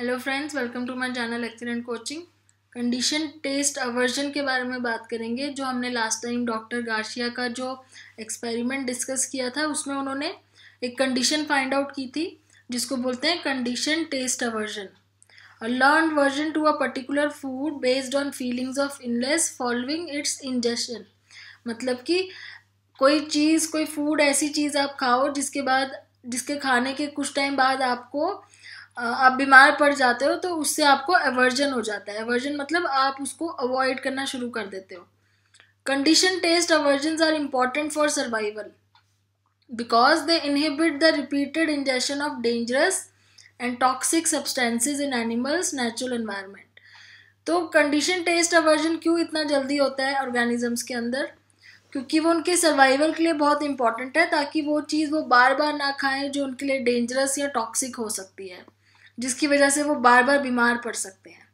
Hello friends welcome to my channel एक्सीडेंट कोचिंग condition taste aversion के बारे में बात करेंगे जो हमने लास्ट टाइम डॉक्टर गार्शिया का जो एक्सपेरिमेंट डिस्कस किया था उसमें उन्होंने एक कंडीशन फाइंड आउट की थी जिसको बोलते हैं condition taste aversion a learn aversion to a particular food based on feelings of इनलेस फॉलोइंग इट्स इंजेशन मतलब कि कोई चीज़ कोई फूड ऐसी चीज़ आप खाओ जिसके बाद जिसके खाने के कुछ टाइम बाद आपको आप बीमार पड़ जाते हो तो उससे आपको एवर्जन हो जाता है एवर्जन मतलब आप उसको अवॉइड करना शुरू कर देते हो condition taste aversion are important for survival because they inhibit the repeated ingestion of dangerous and toxic substances in animals natural environment तो कंडीशन टेस्ट अवर्जन क्यों इतना जल्दी होता है ऑर्गेनिजम्स के अंदर क्योंकि वो उनके सर्वाइवल के लिए बहुत इंपॉर्टेंट है ताकि वो चीज़ वो बार बार ना खाएं जो उनके लिए डेंजरस या टॉक्सिक हो सकती है जिसकी वजह से वो बार बार बीमार पड़ सकते हैं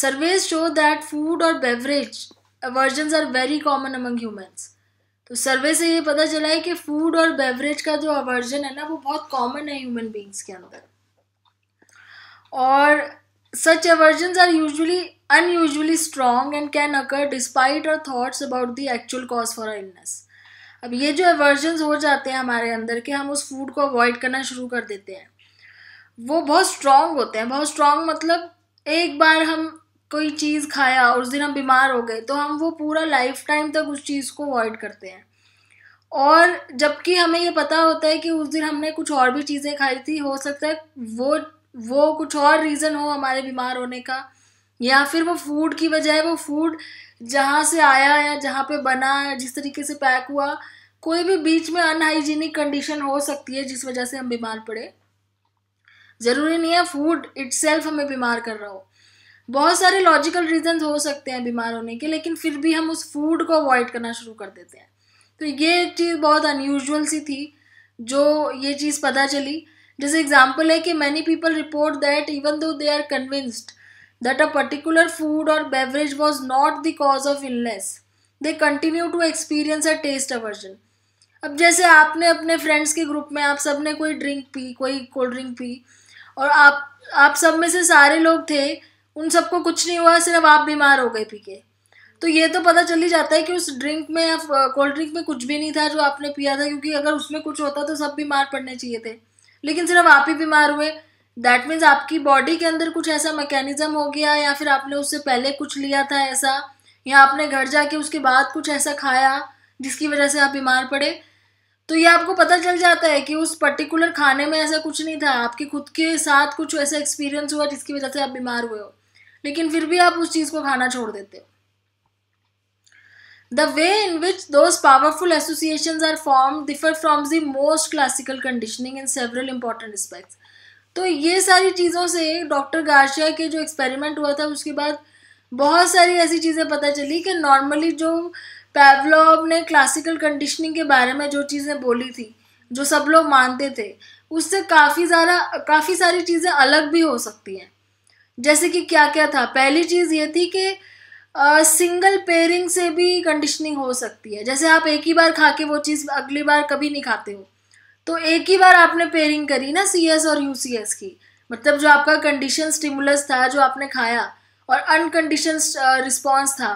surveys show that food or beverage aversion are very common among humans तो सर्वे से ये पता चला है कि फूड और बेवरेज का जो अवर्जन है ना वो बहुत कॉमन है ह्यूमन बींग्स के अंदर और such aversion are usually unusually strong and can occur despite our thoughts about the actual cause for our illness अब ये जो एवर्जन हो जाते हैं हमारे अंदर कि हम उस फूड को अवॉइड करना शुरू कर देते हैं वो बहुत स्ट्रांग होते हैं बहुत स्ट्रांग मतलब एक बार हम कोई चीज़ खाया उस दिन हम बीमार हो गए तो हम वो पूरा लाइफ टाइम तक उस चीज़ को अवॉइड करते हैं और जबकि हमें ये पता होता है कि उस दिन हमने कुछ और भी चीज़ें खाई थी हो सकता है वो वो कुछ और रीज़न हो हमारे बीमार होने का या फिर वो फूड की बजाय वो फूड जहाँ से आया या जहाँ पे बना या जिस तरीके से पैक हुआ कोई भी बीच में अनहाइजीनिक कंडीशन हो सकती है जिस वजह से हम बीमार पड़े ज़रूरी नहीं है फूड इट हमें बीमार कर रहा हो बहुत सारे लॉजिकल रीजन हो सकते हैं बीमार होने के लेकिन फिर भी हम उस फूड को अवॉइड करना शुरू कर देते हैं तो ये चीज़ बहुत अनयूजल सी थी जो ये चीज़ पता चली जैसे एग्जाम्पल है कि many people report that even though they are convinced that a particular food or beverage was not the cause of illness they continue to experience a taste aversion अब जैसे आपने अपने फ्रेंड्स के ग्रुप में आप सब ने कोई ड्रिंक पी कोई कोल्ड ड्रिंक पी और आप आप सब में से सारे लोग थे उन सबको कुछ नहीं हुआ सिर्फ आप बीमार हो गए पी के तो ये तो पता चल ही जाता है कि उस ड्रिंक में या कोल्ड ड्रिंक में कुछ भी नहीं था जो आपने पिया था क्योंकि अगर उसमें कुछ होता तो सब बीमार पड़ने चाहिए थे लेकिन सिर्फ आप ही बीमार हुए दैट मीन्स आपकी बॉडी के अंदर कुछ ऐसा मैकेनिज्म हो गया या फिर आपने उससे पहले कुछ लिया था ऐसा या आपने घर जाके उसके बाद कुछ ऐसा खाया जिसकी वजह से आप बीमार पड़े तो ये आपको पता चल जाता है कि उस पर्टिकुलर खाने में ऐसा कुछ नहीं था आपके खुद के साथ कुछ ऐसा एक्सपीरियंस हुआ जिसकी वजह से आप बीमार हुए हो लेकिन फिर भी आप उस चीज़ को खाना छोड़ देते हो the way in which those powerful association are form differ from the most classical conditioning in several important aspects. तो ये सारी चीज़ों से डॉक्टर गार्शिया के जो एक्सपेरिमेंट हुआ था उसके बाद बहुत सारी ऐसी चीज़ें पता चली कि नॉर्मली जो पेवलोव ने क्लासिकल कंडीशनिंग के बारे में जो चीज़ें बोली थी जो सब लोग मानते थे उससे काफ़ी ज़्यादा काफ़ी सारी चीज़ें अलग भी हो सकती हैं जैसे कि क्या क्या था पहली चीज़ ये थी कि सिंगल पेयरिंग से भी कंडीशनिंग हो सकती है जैसे आप एक ही बार खा के वो चीज़ अगली बार कभी नहीं खाते हो तो एक ही बार आपने पेयरिंग करी ना सी एस और यू सी एस की मतलब जो आपका कंडीशन स्टिमुलस था जो आपने खाया और अनकंडीशन रिस्पॉन्स था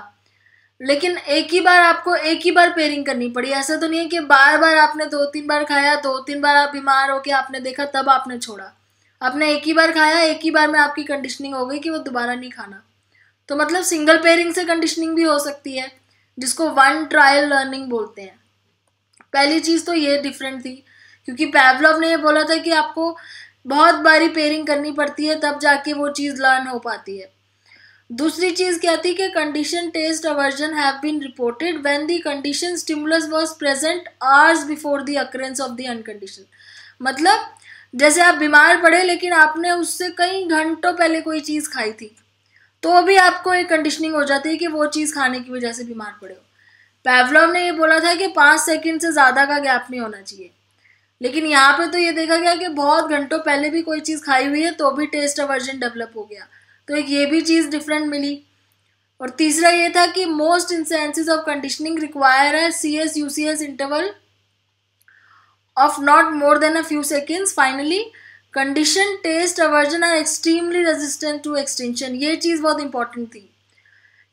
लेकिन एक ही बार आपको एक ही बार पेयरिंग करनी पड़ी ऐसा तो नहीं है कि बार बार आपने दो तीन बार खाया दो तीन बार आप बीमार होके आपने देखा तब आपने छोड़ा आपने एक ही बार खाया एक ही बार में आपकी कंडीशनिंग हो गई कि वो दोबारा नहीं खाना तो मतलब सिंगल पेयरिंग से कंडीशनिंग भी हो सकती है जिसको वन ट्रायल लर्निंग बोलते हैं पहली चीज़ तो ये डिफरेंट थी क्योंकि पैवलव ने ये बोला था कि आपको बहुत बारी पेयरिंग करनी पड़ती है तब जाके वो चीज़ लर्न हो पाती है दूसरी चीज क्या थी कि condition taste aversion have been reported when the condition stimulus was present hours before the occurrence of the uncondition मतलब जैसे आप बीमार पड़े लेकिन आपने उससे कई घंटों पहले कोई चीज़ खाई थी तो भी आपको एक कंडीशनिंग हो जाती है कि वो चीज़ खाने की वजह से बीमार पड़े हो पैवलोव ने ये बोला था कि पाँच सेकंड से ज़्यादा का गैप नहीं होना चाहिए लेकिन यहाँ पे तो ये देखा गया कि बहुत घंटों पहले भी कोई चीज़ खाई हुई है तो भी टेस्ट अवर्जन डेवलप हो गया तो एक ये भी चीज़ डिफरेंट मिली और तीसरा ये था कि most instances of conditioning require है C S U C S interval of not more than a few seconds finally condition taste aversion are extremely resistant to extinction ये चीज़ बहुत इंपॉर्टेंट थी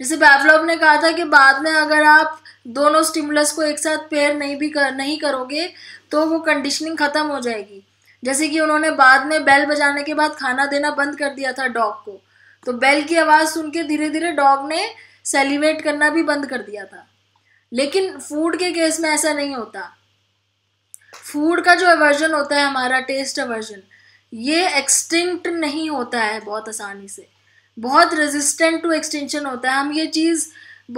जैसे बैफलॉप ने कहा था कि बाद में अगर आप दोनों स्टिमुलस को एक साथ पेयर नहीं भी कर नहीं करोगे तो वो कंडीशनिंग ख़त्म हो जाएगी जैसे कि उन्होंने बाद में बेल बजाने के बाद खाना देना बंद कर दिया था डॉग को तो बेल की आवाज़ सुन के धीरे धीरे डॉग ने सेलिवेट करना भी बंद कर दिया था लेकिन फूड के केस में ऐसा नहीं होता फूड का जो एवर्जन होता है हमारा टेस्ट एवर्जन ये एक्सटिंक्ट नहीं होता है बहुत आसानी से बहुत रेजिस्टेंट टू एक्सटेंशन होता है हम ये चीज़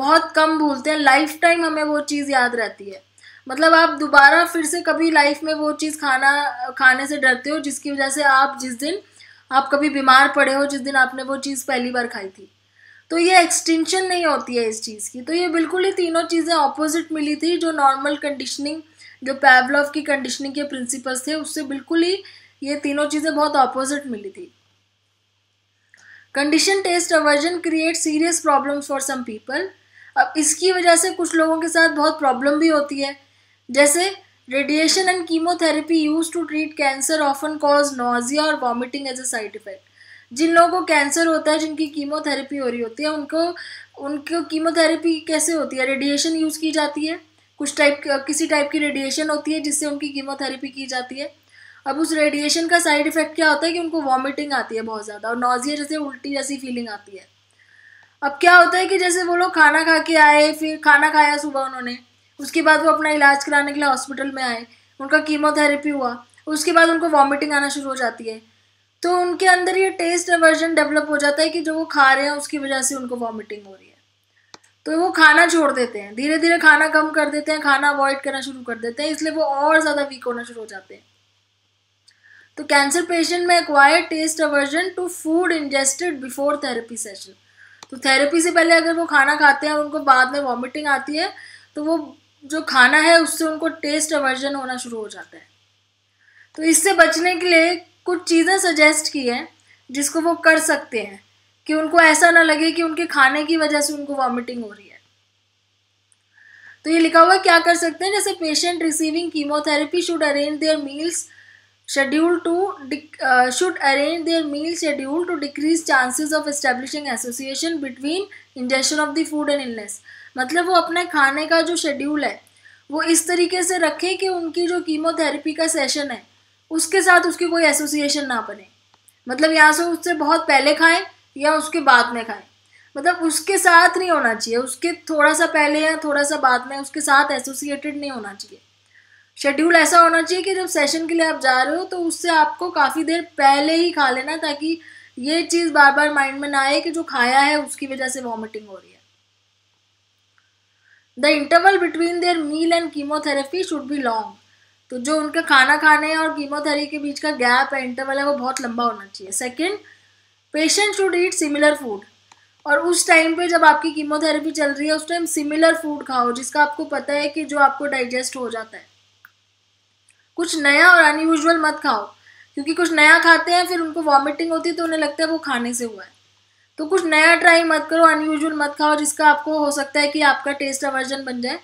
बहुत कम भूलते हैं लाइफ टाइम हमें वो चीज़ याद रहती है मतलब आप दोबारा फिर से कभी लाइफ में वो चीज़ खाना खाने से डरते हो जिसकी वजह से आप जिस दिन आप कभी बीमार पड़े हो जिस दिन आपने वो चीज़ पहली बार खाई थी तो ये एक्सटेंशन नहीं होती है इस चीज़ की तो ये बिल्कुल ही तीनों चीज़ें ऑपोजिट मिली थी जो नॉर्मल कंडीशनिंग जो पैवलॉफ की कंडीशनिंग के प्रिंसिपल्स थे उससे बिल्कुल ही ये तीनों चीज़ें बहुत ऑपोजिट मिली थी condition taste aversion create serious problem for some people अब इसकी वजह से कुछ लोगों के साथ बहुत प्रॉब्लम भी होती है जैसे Radiation and chemotherapy used to treat cancer often cause nausea or vomiting as a side effect. जिन लोगों को कैंसर होता है जिनकी कीमोथेरेपी हो रही होती है उनको उनको कीमोथेरेपी कैसे होती है रेडिएशन यूज़ की जाती है कुछ टाइप किसी टाइप की रेडिएशन होती है जिससे उनकी कीमोथेरेपी की जाती है अब उस रेडिएशन का साइड इफेक्ट क्या होता है कि उनको वॉमिटिंग आती है बहुत ज़्यादा और नोजिया जैसे उल्टी जैसी फीलिंग आती है अब क्या होता है कि जैसे वो लोग खाना खा के आए फिर खाना खाया सुबह उन्होंने उसके बाद वो अपना इलाज कराने के लिए हॉस्पिटल में आए उनका कीमोथेरेपी हुआ उसके बाद उनको वॉमिटिंग आना शुरू हो जाती है तो उनके अंदर ये टेस्ट एवर्जन डेवलप हो जाता है कि जो वो खा रहे हैं उसकी वजह से उनको वॉमिटिंग हो रही है तो वो खाना छोड़ देते हैं धीरे धीरे खाना कम कर देते हैं खाना अवॉइड करना शुरू कर देते हैं इसलिए वो और ज़्यादा वीक होना शुरू हो जाते हैं तो कैंसर पेशेंट में acquire taste aversion to food ingested before therapy session तो थेरेपी से पहले अगर वो खाना खाते हैं और उनको बाद में वॉमिटिंग आती है तो वो जो खाना है उससे उनको टेस्ट अवर्जन होना शुरू हो जाता है तो इससे बचने के लिए कुछ चीज़ें सजेस्ट की हैं जिसको वो कर सकते हैं कि उनको ऐसा ना लगे कि उनके खाने की वजह से उनको वॉमिटिंग हो रही है तो ये लिखा हुआ क्या कर सकते हैं जैसे patient receiving chemotherapy should arrange their meals schedule to should arrange their meal schedule to decrease chances of establishing association between injection of the food and illness मतलब वो अपने खाने का जो शेड्यूल है वो इस तरीके से रखे कि उनकी जो कीमोथेरेपी का सेशन है उसके साथ उसकी कोई एसोसिएशन ना बने मतलब यहाँ से तो उससे बहुत पहले खाएं या उसके बाद में खाएं मतलब उसके साथ नहीं होना चाहिए उसके थोड़ा सा पहले या थोड़ा सा बाद में उसके साथ एसोसिएटेड नहीं होना चाहिए शेड्यूल ऐसा होना चाहिए कि जब सेशन के लिए आप जा रहे हो तो उससे आपको काफ़ी देर पहले ही खा लेना ताकि ये चीज़ बार बार माइंड में ना आए कि जो खाया है उसकी वजह से वॉमिटिंग हो रही है the interval between their meal and chemotherapy should be long तो जो उनका खाना खाने और कीमोथेरेपी के बीच का गैप है इंटरवल है वो बहुत लंबा होना चाहिए second patient should eat similar food और उस टाइम पे जब आपकी कीमोथेरेपी चल रही है उस टाइम सिमिलर फूड खाओ जिसका आपको पता है कि जो आपको डाइजेस्ट हो जाता है कुछ नया और अनयूजल मत खाओ क्योंकि कुछ नया खाते हैं फिर उनको वॉमिटिंग होती है तो उन्हें लगता है वो खाने से हुआ है तो कुछ नया ट्राई मत करो अनयूजल मत खाओ जिसका आपको हो सकता है कि आपका टेस्ट अवर्जन बन जाए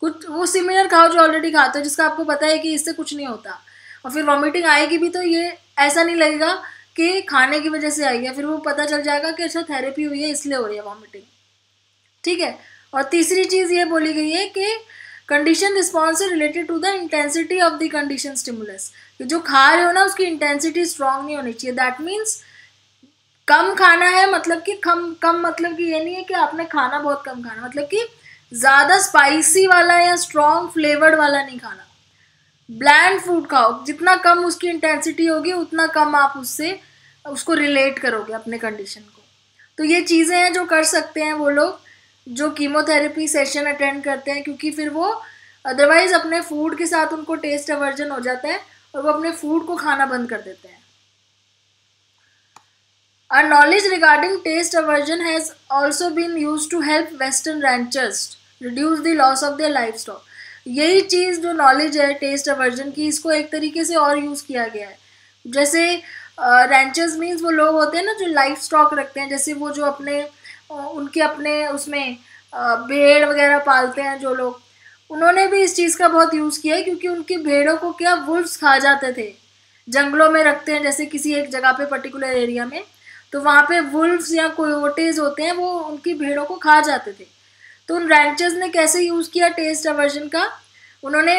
कुछ वो सिमिलर खाओ जो ऑलरेडी खाते हो जिसका आपको पता है कि इससे कुछ नहीं होता और फिर वॉमिटिंग आएगी भी तो ये ऐसा नहीं लगेगा कि खाने की वजह से आई है फिर वो पता चल जाएगा कि अच्छा थेरेपी हुई है इसलिए हो रही है वॉमिटिंग ठीक है और तीसरी चीज़ ये बोली गई है कि condition response related to the intensity of the condition stimulus जो खा रहे हो ना उसकी इंटेंसिटी स्ट्रांग नहीं होनी चाहिए दैट मीन्स कम खाना है मतलब कि कम कम मतलब कि ये नहीं है कि आपने खाना बहुत कम खाना मतलब कि ज़्यादा स्पाइसी वाला या स्ट्रॉन्ग फ्लेवर्ड वाला नहीं खाना ब्लैंड फूड खाओ जितना कम उसकी इंटेंसिटी होगी उतना कम आप उससे उसको रिलेट करोगे अपने कंडीशन को तो ये चीज़ें हैं जो कर सकते हैं वो लोग जो कीमोथेरेपी सेशन अटेंड करते हैं क्योंकि फिर वो अदरवाइज़ अपने फूड के साथ उनको टेस्ट एवर्जन हो जाता है और वो अपने फूड को खाना बंद कर देते हैं Our knowledge regarding taste aversion has also been used to help western ranchers reduce the loss of their livestock. यही चीज़ जो नॉलेज है टेस्ट अवर्जन की इसको एक तरीके से और यूज़ किया गया है जैसे रेंचर्स uh, मीन्स वो लोग होते हैं ना जो लाइफ स्टॉक रखते हैं जैसे वो जो अपने उनके अपने उसमें भेड़ वगैरह पालते हैं जो लोग उन्होंने भी इस चीज़ का बहुत यूज़ किया है क्योंकि उनकी भेड़ों को क्या वुल्फ्स खा जाते थे जंगलों में रखते हैं जैसे किसी एक जगह पे पर्टिकुलर एरिया में तो वहाँ पे वुल्फ्स या कोयोटेज होते हैं वो उनकी भेड़ों को खा जाते थे तो उन रैंचर्स ने कैसे यूज़ किया टेस्ट अवर्जन का उन्होंने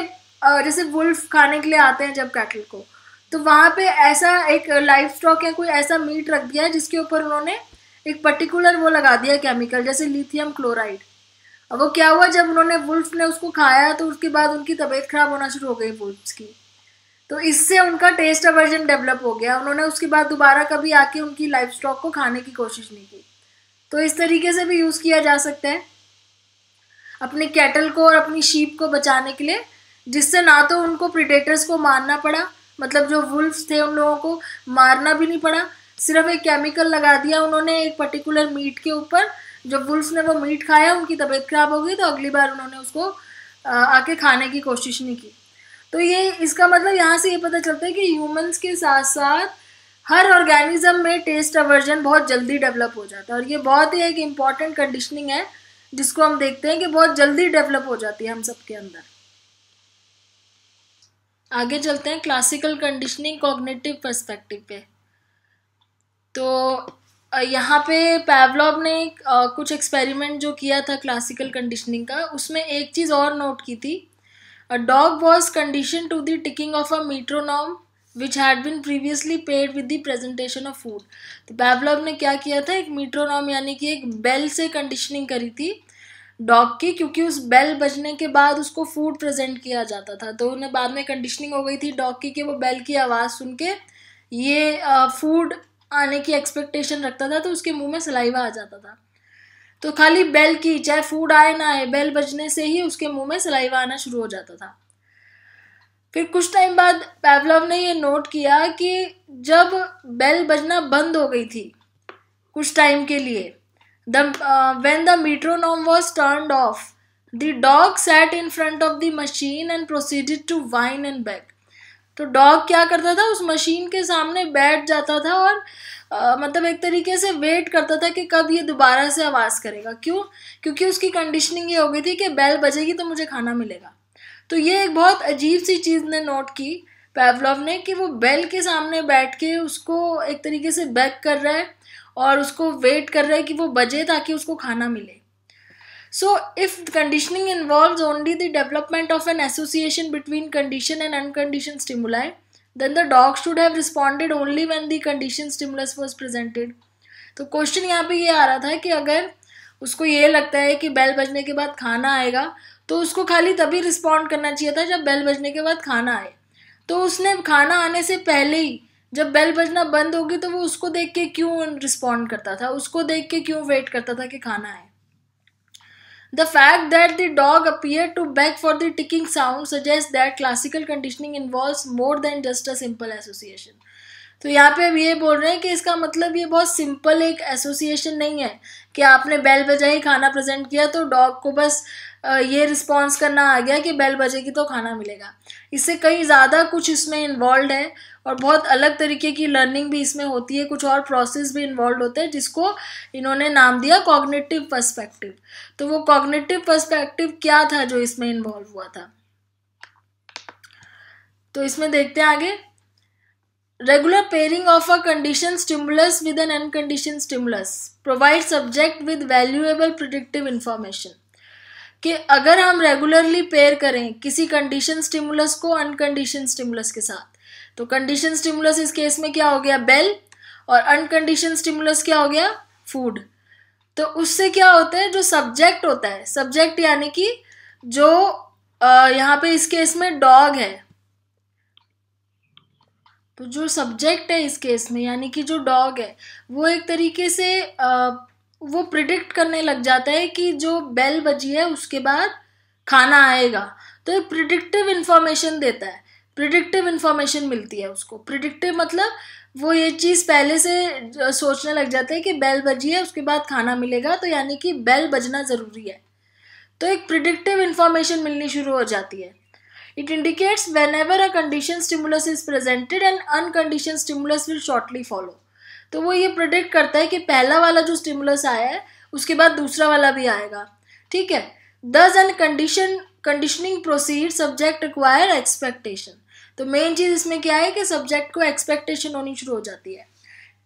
जैसे वुल्फ खाने के लिए आते हैं जब कैटल को तो वहाँ पे ऐसा एक लाइफ स्टॉक या कोई ऐसा मीट रख दिया जिसके ऊपर उन्होंने एक पर्टिकुलर वो लगा दिया केमिकल जैसे लिथियम क्लोराइड अब वो क्या हुआ जब उन्होंने वुल्फ ने उसको खाया तो उसके बाद उनकी तबीयत खराब होना शुरू हो गई वुल्फ्स की तो इससे उनका टेस्ट अवर्जन डेवलप हो गया उन्होंने उसके बाद दोबारा कभी आके उनकी लाइफ स्टॉक को खाने की कोशिश नहीं की तो इस तरीके से भी यूज़ किया जा सकता है अपने कैटल को और अपनी शीप को बचाने के लिए जिससे ना तो उनको प्रिडेटर्स को मारना पड़ा मतलब जो वुल्फ थे उन लोगों को मारना भी नहीं पड़ा सिर्फ एक केमिकल लगा दिया उन्होंने एक पर्टिकुलर मीट के ऊपर जब वुल्फ़ ने वो मीट खाया उनकी तबीयत खराब हो गई तो अगली बार उन्होंने उसको आके खाने की कोशिश नहीं की तो ये इसका मतलब यहाँ से ये पता चलता है कि ह्यूमंस के साथ साथ हर ऑर्गेनिज्म में टेस्ट अवर्जन बहुत जल्दी डेवलप हो जाता है और ये बहुत ही एक इम्पॉर्टेंट कंडीशनिंग है जिसको हम देखते हैं कि बहुत जल्दी डेवलप हो जाती है हम सबके अंदर आगे चलते हैं क्लासिकल कंडीशनिंग कॉग्निटिव पर्सपेक्टिव पे तो यहाँ पे पैवलॉब ने कुछ एक्सपेरिमेंट जो किया था क्लासिकल कंडीशनिंग का उसमें एक चीज़ और नोट की थी A dog was conditioned to the ticking of a metronome which had been previously paired with the presentation of food. तो Pavlov ने क्या किया था एक metronome यानी कि एक बेल से conditioning करी थी डॉग की क्योंकि उस बेल बजने के बाद उसको फूड प्रेजेंट किया जाता था तो उन्हें बाद में कंडीशनिंग हो गई थी डॉग की कि वो बेल की आवाज़ सुन के ये फूड आने की एक्सपेक्टेशन रखता था तो उसके मुंह में सलाइवा आ जाता था तो खाली बेल की चाहे फूड आए ना आए बेल बजने से ही उसके मुंह में सिलाईवा आना शुरू हो जाता था फिर कुछ टाइम बाद पैवलव ने ये नोट किया कि जब बेल बजना बंद हो गई थी कुछ टाइम के लिए the when the metronome was turn off the dog set in front of the machine and proceeded to whine and back तो डॉग क्या करता था उस मशीन के सामने बैठ जाता था और आ, मतलब एक तरीके से वेट करता था कि कब ये दोबारा से आवाज़ करेगा क्यों क्योंकि उसकी कंडीशनिंग ये हो गई थी कि बेल बजेगी तो मुझे खाना मिलेगा तो ये एक बहुत अजीब सी चीज़ ने नोट की पैवलॉव ने कि वो बेल के सामने बैठ के उसको एक तरीके से बैक कर रहा है और उसको वेट कर रहा है कि वो बजे ताकि उसको खाना मिले So, if conditioning involves only the development of an association between condition and unconditioned stimuli, then the dog should have responded only when the conditioned stimulus was presented. तो क्वेश्चन यहाँ पे ये आ रहा था कि अगर उसको ये लगता है कि बेल बजने के बाद खाना आएगा तो उसको खाली तभी रिस्पॉन्ड करना चाहिए था जब बेल बजने के बाद खाना आए तो उसने खाना आने से पहले ही जब बेल बजना बंद होगी तो वो उसको देख के क्यों रिस्पॉन्ड करता था उसको देख के क्यों वेट करता था कि खाना आए The fact that the dog appeared to beg for the ticking sound suggests that classical conditioning involves more than just a simple association. तो यहाँ पे अब ये बोल रहे हैं कि इसका मतलब ये बहुत सिंपल एक एसोसिएशन नहीं है कि आपने बेल बजाई खाना प्रेजेंट किया तो डॉग को बस ये रिस्पॉन्स करना आ गया कि बेल बजेगी तो खाना मिलेगा इससे कहीं ज़्यादा कुछ इसमें इन्वॉल्व है और बहुत अलग तरीके की लर्निंग भी इसमें होती है कुछ और प्रोसेस भी इन्वॉल्व होते हैं जिसको इन्होंने नाम दिया कॉग्नेटिव पर्सपेक्टिव तो वो कॉग्नेटिव पर्सपेक्टिव क्या था जो इसमें इन्वॉल्व हुआ था तो इसमें देखते हैं आगे regular pairing of a condition stimulus with an uncondition stimulus provide subject with valuable predictive information कि अगर हम रेगुलरली पेयर करें किसी कंडीशन स्टिमुलस को अनकंडीशन स्टिमुलस के साथ तो कंडीशन स्टिमुलस इस केस में क्या हो गया बेल और अनकंडीशन स्टिमुलस क्या हो गया फूड तो उससे क्या होता है जो सब्जेक्ट होता है सब्जेक्ट यानी कि जो यहाँ पे इस केस में डॉग है तो जो सब्जेक्ट है इस केस में यानी कि जो डॉग है वो एक तरीके से आ, वो प्रिडिक्ट करने लग जाता है कि जो बेल बजी है उसके बाद खाना आएगा तो ये प्रिडिक्टिव इन्फॉर्मेशन देता है प्रिडिक्टिव इन्फॉर्मेशन मिलती है उसको प्रिडिक्टिव मतलब वो ये चीज़ पहले से सोचने लग जाता है कि बेल बजी है उसके बाद खाना मिलेगा तो यानी कि बेल बजना ज़रूरी है तो एक प्रिडिक्टिव इन्फॉर्मेशन मिलनी शुरू हो जाती है it indicates whenever a condition stimulus is presented and uncondition stimulus will shortly follow तो वो ये प्रिडिक्ट करता है कि पहला वाला जो स्टिमुलस आया है उसके बाद दूसरा वाला भी आएगा ठीक है दस and condition conditioning proceed subject require expectation तो मेन चीज इसमें क्या है कि सब्जेक्ट को एक्सपेक्टेशन होनी शुरू हो जाती है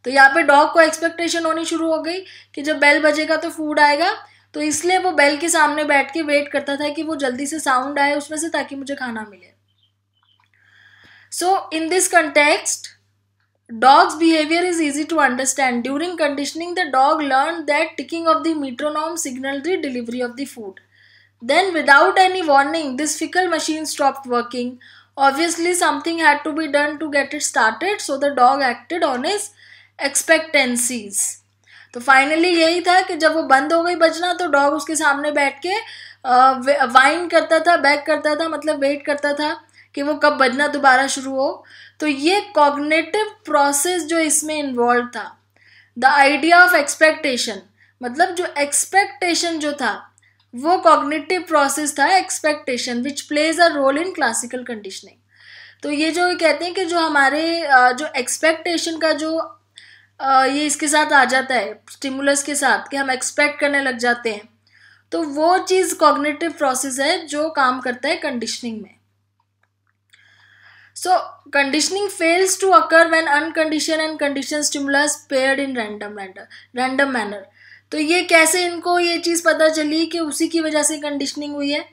तो यहाँ पे डॉग को एक्सपेक्टेशन होनी शुरू हो गई कि जब बेल बजेगा तो फूड आएगा तो इसलिए वो बेल के सामने बैठ के वेट करता था कि वो जल्दी से साउंड आए उसमें से ताकि मुझे खाना मिले so in this context dog's behaviour is easy to understand during conditioning the dog learn that ticking of the metronome signal the delivery of the food then without any warning this fickle machine stop working Obviously, something had to be done to get it started, so the dog acted on his expectancies तो finally यही था कि जब वो बंद हो गई बजना तो डॉग उसके सामने बैठ के वाइन करता था बैक करता था मतलब वेट करता था कि वो कब बजना दोबारा शुरू हो तो ये कॉग्नेटिव प्रोसेस जो इसमें इन्वॉल्व था द आइडिया ऑफ एक्सपेक्टेशन मतलब जो एक्सपेक्टेशन जो था वो कॉग्निटिव प्रोसेस था expectation which plays a role in classical conditioning तो ये जो कहते हैं कि जो हमारे जो एक्सपेक्टेशन का जो ये इसके साथ आ जाता है स्टिमुलस के साथ कि हम एक्सपेक्ट करने लग जाते हैं तो वो चीज़ कॉग्निटिव प्रोसेस है जो काम करता है कंडीशनिंग में so conditioning fails to occur when uncondition and condition stimulus paired in random random manner तो ये कैसे इनको ये चीज़ पता चली कि उसी की वजह से कंडीशनिंग हुई है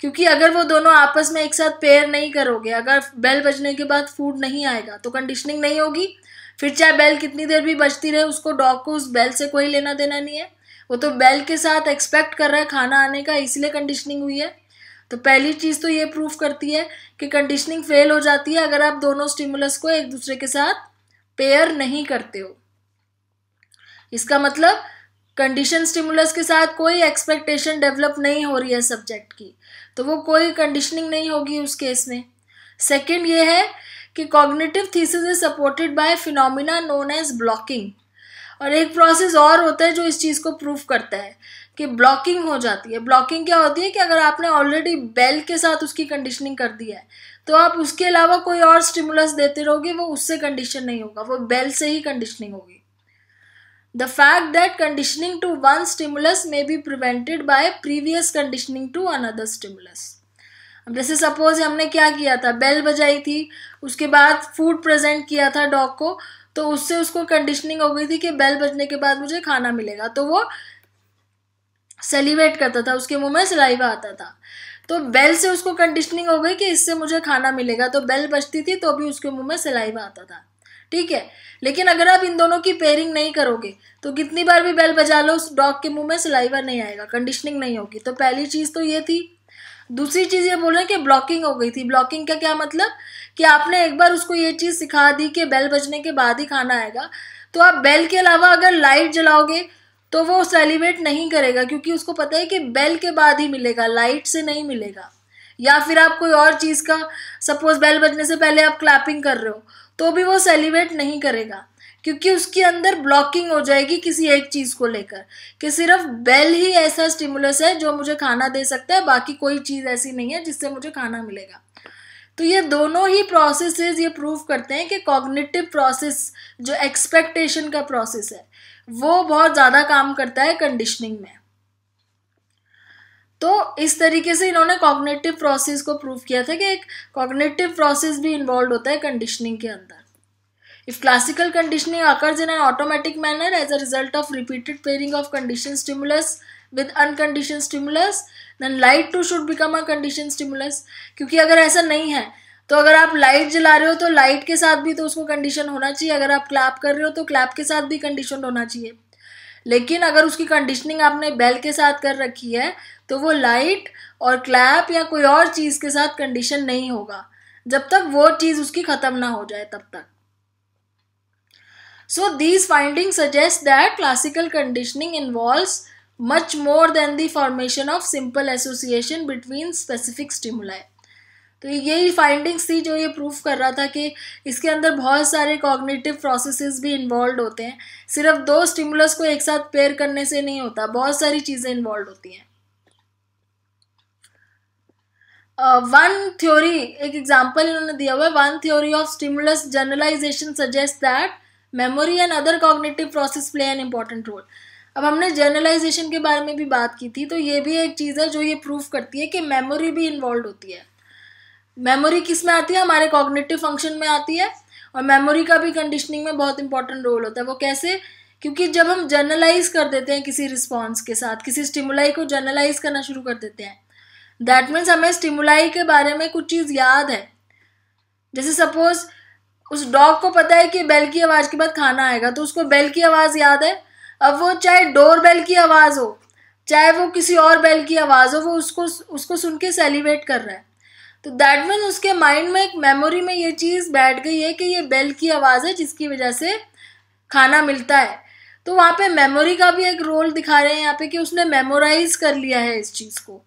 क्योंकि अगर वो दोनों आपस में एक साथ पेयर नहीं करोगे अगर बेल बजने के बाद फूड नहीं आएगा तो कंडीशनिंग नहीं होगी फिर चाहे बेल कितनी देर भी बजती रहे उसको डॉग को उस बेल से कोई लेना देना नहीं है वो तो बेल के साथ एक्सपेक्ट कर रहा है खाना आने का इसलिए कंडीशनिंग हुई है तो पहली चीज़ तो ये प्रूफ करती है कि कंडीशनिंग फेल हो जाती है अगर आप दोनों स्टिमुलस को एक दूसरे के साथ पेयर नहीं करते हो इसका मतलब कंडीशन स्टिमुलस के साथ कोई एक्सपेक्टेशन डेवलप नहीं हो रही है सब्जेक्ट की तो वो कोई कंडीशनिंग नहीं होगी उस केस में सेकेंड ये है कि cognitive thesis is supported by phenomena known as blocking और एक प्रोसेस और होता है जो इस चीज़ को प्रूव करता है कि ब्लॉकिंग हो जाती है ब्लॉकिंग क्या होती है कि अगर आपने ऑलरेडी बेल के साथ उसकी कंडीशनिंग कर दी है तो आप उसके अलावा कोई और स्टिमुलस देते रहोगे वो उससे कंडीशन नहीं होगा वो बेल से ही कंडीशनिंग होगी The fact that conditioning to one stimulus may be prevented by previous conditioning to another stimulus. अब जैसे सपोज हमने क्या किया था बेल बजाई थी उसके बाद फूड प्रेजेंट किया था डॉग को तो उससे उसको कंडीशनिंग हो गई थी कि बेल बजने के बाद मुझे खाना मिलेगा तो वो सेलिवेट करता था उसके मुंह में सिलाईवा आता था तो बेल से उसको कंडीशनिंग हो गई कि इससे मुझे खाना मिलेगा तो बेल बजती थी तो भी उसके मुंह में सिलाईवा आता था ठीक है लेकिन अगर आप इन दोनों की पेयरिंग नहीं करोगे तो कितनी बार भी बेल बजा लो उस डॉग के मुंह में सिलाईवा नहीं आएगा कंडीशनिंग नहीं होगी तो पहली चीज़ तो ये थी दूसरी चीज़ ये बोल रहे हैं कि ब्लॉकिंग हो गई थी ब्लॉकिंग का क्या मतलब कि आपने एक बार उसको ये चीज़ सिखा दी कि बेल बजने के बाद ही खाना आएगा तो आप बेल के अलावा अगर लाइट जलाओगे तो वो सेलिब्रेट नहीं करेगा क्योंकि उसको पता है कि बेल के बाद ही मिलेगा लाइट से नहीं मिलेगा या फिर आप कोई और चीज़ का सपोज बेल बजने से पहले आप क्लैपिंग कर रहे हो तो भी वो सेलिब्रेट नहीं करेगा क्योंकि उसके अंदर ब्लॉकिंग हो जाएगी किसी एक चीज़ को लेकर कि सिर्फ बेल ही ऐसा स्टिमुलस है जो मुझे खाना दे सकता है बाकी कोई चीज़ ऐसी नहीं है जिससे मुझे खाना मिलेगा तो ये दोनों ही प्रोसेसेस ये प्रूव करते हैं कि कॉग्निटिव प्रोसेस जो एक्सपेक्टेशन का प्रोसेस है वो बहुत ज़्यादा काम करता है कंडीशनिंग में तो इस तरीके से इन्होंने कॉग्नेटिव प्रोसेस को प्रूव किया था कि एक कॉग्नेटिव प्रोसेस भी इन्वॉल्व होता है कंडीशनिंग के अंदर if classical conditioning occurs in an automatic manner as a result of repeated pairing of condition stimulus with uncondition stimulus then light too should become a condition stimulus क्योंकि अगर ऐसा नहीं है तो अगर आप लाइट जला रहे हो तो लाइट के साथ भी तो उसको कंडीशन होना चाहिए अगर आप क्लैप कर रहे हो तो क्लैप के साथ भी कंडीशन होना चाहिए लेकिन अगर उसकी कंडीशनिंग आपने बेल के साथ कर रखी है तो वो लाइट और क्लैप या कोई और चीज़ के साथ कंडीशन नहीं होगा जब तक वो चीज़ उसकी ख़त्म ना हो जाए तब तक so these finding suggest that classical conditioning involve much more than the formation of simple association between specific stimuli तो यही फाइंडिंग्स थी जो ये प्रूफ कर रहा था कि इसके अंदर बहुत सारे कॉग्निटिव प्रोसेस भी इन्वॉल्व होते हैं सिर्फ दो स्टिमुलस को एक साथ पेयर करने से नहीं होता बहुत सारी चीज़ें इन्वॉल्व होती हैं वन uh, थ्योरी एक एग्जाम्पल इन्होंने दिया हुआ है one theory of stimulus generalization suggest that memory and other cognitive process play an important role अब हमने जर्नलाइजेशन के बारे में भी बात की थी तो ये भी एक चीज़ है जो ये प्रूव करती है कि मेमोरी भी इन्वॉल्व होती है मेमोरी किस में आती है हमारे कॉग्नेटिव फंक्शन में आती है और मेमोरी का भी कंडीशनिंग में बहुत इंपॉर्टेंट रोल होता है वो कैसे क्योंकि जब हम जर्नलाइज कर देते हैं किसी रिस्पॉन्स के साथ किसी स्टिमुलाई को जर्नलाइज करना शुरू कर देते हैं दैट मीन्स हमें स्टिमुलाई के बारे में कुछ चीज़ याद है जैसे सपोज उस डॉग को पता है कि बेल की आवाज़ के बाद खाना आएगा तो उसको बेल की आवाज़ याद है अब वो चाहे डोर बेल की आवाज़ हो चाहे वो किसी और बेल की आवाज़ हो वो उसको उसको सुन के सेलिब्रेट कर रहा है तो दैट मीन उसके माइंड में एक मेमोरी में ये चीज़ बैठ गई है कि ये बेल की आवाज़ है जिसकी वजह से खाना मिलता है तो वहाँ पे मेमोरी का भी एक रोल दिखा रहे हैं यहाँ पे कि उसने मेमोराइज कर लिया है इस चीज़ को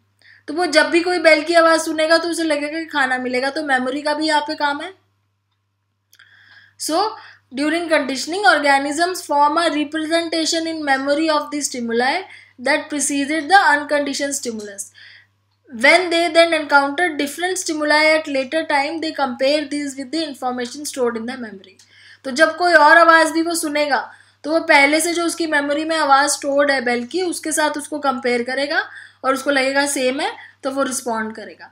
तो वो जब भी कोई बेल की आवाज सुनेगा तो उसे लगेगा कि खाना मिलेगा तो मेमोरी का भी यहाँ पे काम है so during conditioning organisms form a representation in memory of the stimuli that preceded the uncondition stimulus when they then encounter different stimuli at later time they compare this with the information stored in the memory तो जब कोई और आवाज़ भी वो सुनेगा तो वो पहले से जो उसकी मेमोरी में आवाज़ स्टोर्ड है बेल की उसके साथ उसको कंपेयर करेगा और उसको लगेगा सेम है तो वो रिस्पॉन्ड करेगा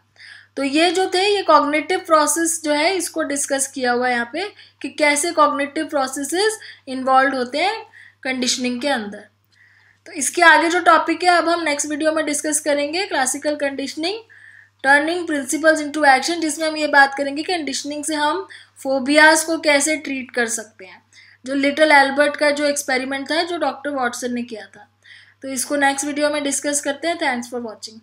तो ये जो थे ये कॉग्नेटिव प्रोसेस जो है इसको डिस्कस किया हुआ है यहाँ पे कि कैसे कॉग्नेटिव प्रोसेस इन्वॉल्व होते हैं कंडीशनिंग के अंदर तो इसके आगे जो टॉपिक है अब हम नेक्स्ट वीडियो में डिस्कस करेंगे classical conditioning turning principles into action जिसमें हम ये बात करेंगे कि कंडीशनिंग से हम फोबियाज को कैसे ट्रीट कर सकते हैं जो लिटिल एल्बर्ट का जो एक्सपेरिमेंट था जो डॉक्टर वॉटसन ने किया था तो इसको नेक्स्ट वीडियो में डिस्कस करते हैं थैंक्स फॉर वॉचिंग